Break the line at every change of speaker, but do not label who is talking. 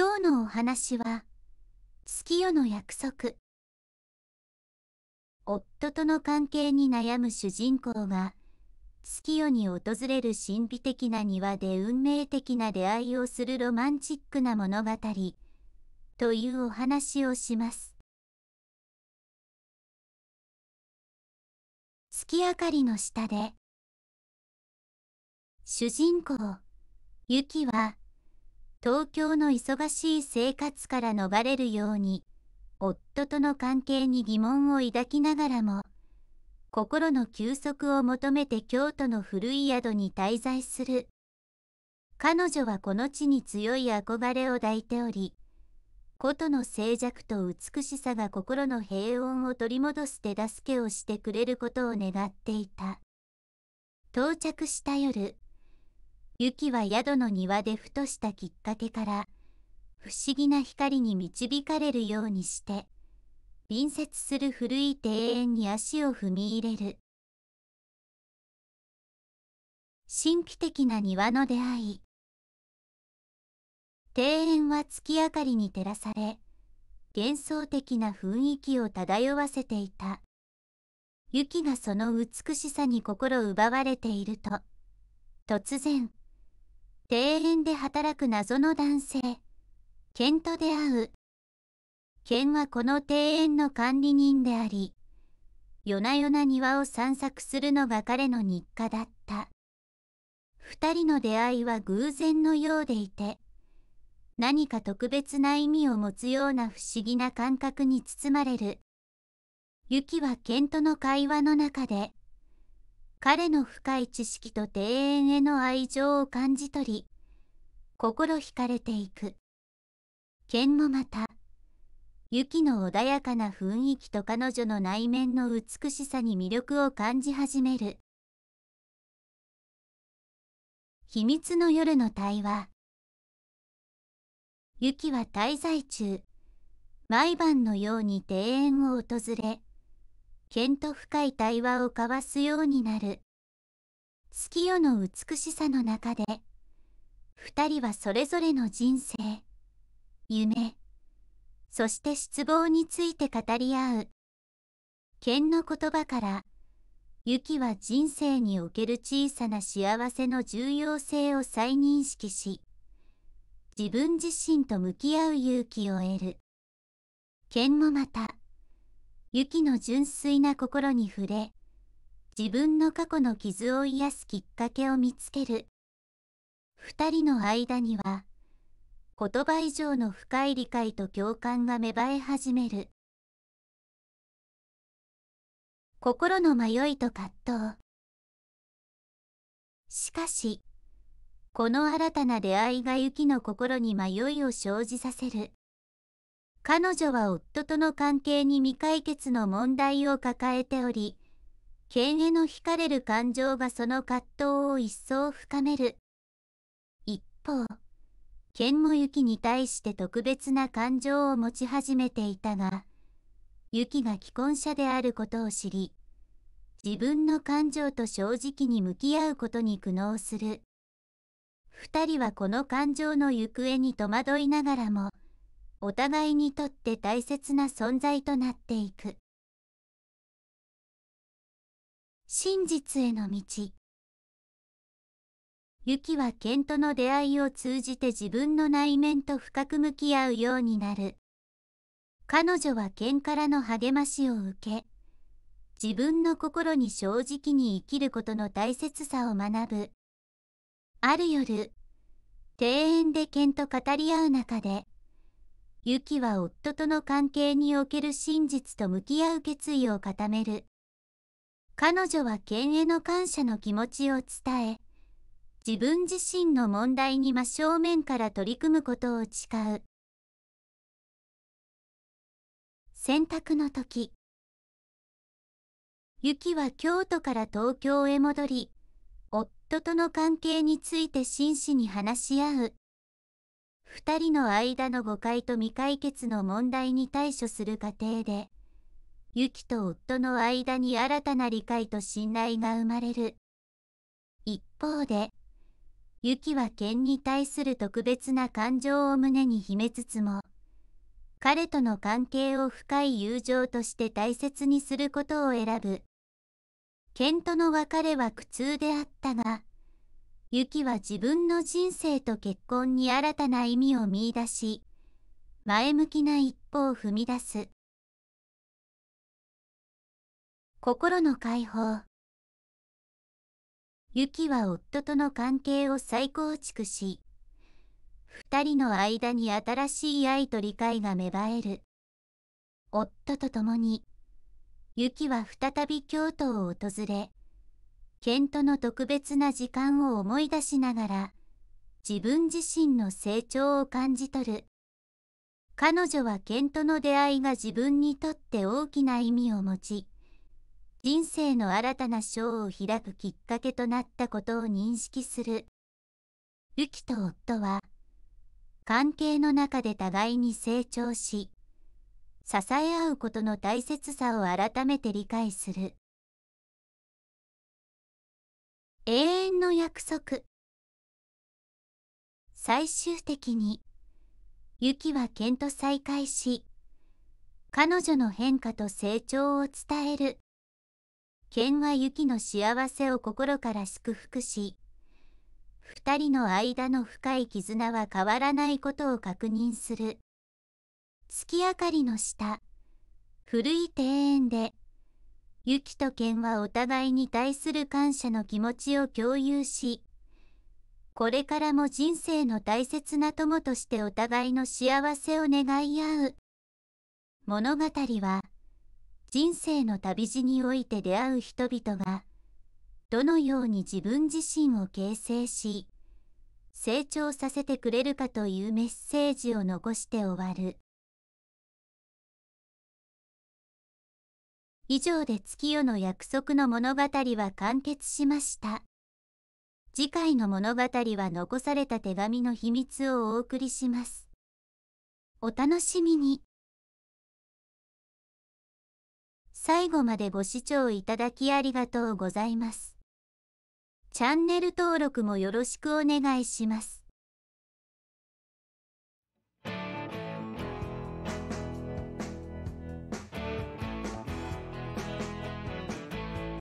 今日のお話は月夜の約束
夫との関係に悩む主人公が月夜に訪れる神秘的な庭で運命的な出会いをするロマンチックな物語というお話をします
月明かりの下で
主人公ユキは東京の忙しい生活から逃れるように、夫との関係に疑問を抱きながらも、心の休息を求めて京都の古い宿に滞在する。彼女はこの地に強い憧れを抱いており、琴の静寂と美しさが心の平穏を取り戻す手助けをしてくれることを願っていた。到着した夜、雪は宿の庭でふとしたきっかけから不思議な光に導かれるようにして隣接する古い庭園に足を踏み入れる
神秘的な庭の出会い
庭園は月明かりに照らされ幻想的な雰囲気を漂わせていた雪がその美しさに心奪われていると突然庭園で働く謎の男性。ケンと出会う。ケンはこの庭園の管理人であり、夜な夜な庭を散策するのが彼の日課だった。二人の出会いは偶然のようでいて、何か特別な意味を持つような不思議な感覚に包まれる。ユキはケンとの会話の中で、彼の深い知識と庭園への愛情を感じ取り、心惹かれていく。剣もまた、雪の穏やかな雰囲気と彼女の内面の美しさに魅力を感じ始める。
秘密の夜の対話。
雪は滞在中、毎晩のように庭園を訪れ、剣と深い対話を交わすようになる。月夜の美しさの中で、二人はそれぞれの人生、夢、そして失望について語り合う。剣の言葉から、雪は人生における小さな幸せの重要性を再認識し、自分自身と向き合う勇気を得る。剣もまた、ユキの純粋な心に触れ、自分の過去の傷を癒すきっかけを見つける。二人の間には、言葉以上の深い理解と共感が芽生え始める。
心の迷いと葛藤。
しかし、この新たな出会いがきの心に迷いを生じさせる。彼女は夫との関係に未解決の問題を抱えており、剣への惹かれる感情がその葛藤を一層深める。一方、剣も雪に対して特別な感情を持ち始めていたが、雪が既婚者であることを知り、自分の感情と正直に向き合うことに苦悩する。二人はこの感情の行方に戸惑いながらも、お互いにとって大切な存在となっていく真実への道ユキはケンとの出会いを通じて自分の内面と深く向き合うようになる彼女はケンからの励ましを受け自分の心に正直に生きることの大切さを学ぶある夜庭園でケンと語り合う中でユキは夫との関係における真実と向き合う決意を固める。彼女は県への感謝の気持ちを伝え、自分自身の問題に真正面から取り組むことを誓う。選択の時。ユキは京都から東京へ戻り、夫との関係について真摯に話し合う。2人の間の誤解と未解決の問題に対処する過程で、ユキと夫の間に新たな理解と信頼が生まれる。一方で、ユキは剣に対する特別な感情を胸に秘めつつも、彼との関係を深い友情として大切にすることを選ぶ。剣との別れは苦痛であったが、ユキは自分の人生と結婚に新たな意味を見出し、前向きな一歩を踏み出す。
心の解放
ユキは夫との関係を再構築し、二人の間に新しい愛と理解が芽生える。夫と共に、ユキは再び京都を訪れ、ケントの特別な時間を思い出しながら、自分自身の成長を感じ取る。彼女はケントの出会いが自分にとって大きな意味を持ち、人生の新たな章を開くきっかけとなったことを認識する。ユキと夫は、関係の中で互いに成長し、支え合うことの大切さを改めて理解する。永遠の約束最終的にユキはケンと再会し彼女の変化と成長を伝えるケンはユキの幸せを心から祝福し2人の間の深い絆は変わらないことを確認する月明かりの下古い庭園でユキとケンはお互いに対する感謝の気持ちを共有し、これからも人生の大切な友としてお互いの幸せを願い合う。物語は、人生の旅路において出会う人々が、どのように自分自身を形成し、成長させてくれるかというメッセージを残して終わる。以上で月夜の約束の物語は完結しました。次回の物語は残された手紙の秘密をお送り
します。お楽しみに。
最後までご視聴いただきありがとうございます。チャンネル登録もよろしくお願いします。